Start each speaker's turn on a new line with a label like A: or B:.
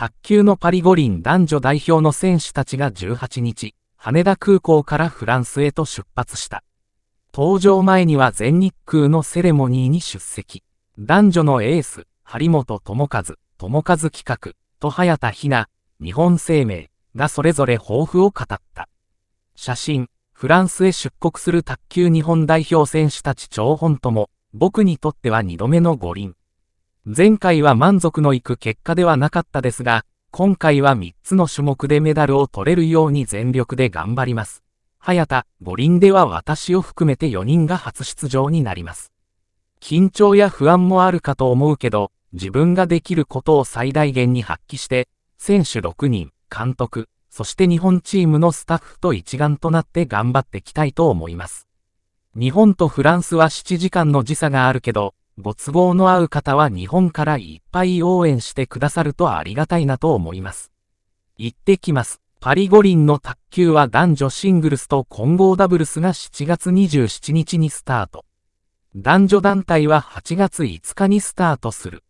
A: 卓球のパリ五輪男女代表の選手たちが18日、羽田空港からフランスへと出発した。登場前には全日空のセレモニーに出席。男女のエース、張本智和、智和企画、と早田ひな、日本生命、がそれぞれ抱負を語った。写真、フランスへ出国する卓球日本代表選手たち張本とも、僕にとっては2度目の五輪。前回は満足のいく結果ではなかったですが、今回は3つの種目でメダルを取れるように全力で頑張ります。早田、五輪では私を含めて4人が初出場になります。緊張や不安もあるかと思うけど、自分ができることを最大限に発揮して、選手6人、監督、そして日本チームのスタッフと一丸となって頑張ってきたいと思います。日本とフランスは7時間の時差があるけど、ご都合の合う方は日本からいっぱい応援してくださるとありがたいなと思います。行ってきます。パリ五輪の卓球は男女シングルスと混合ダブルスが7月27日にスタート。男女団体は8月5日にスタートする。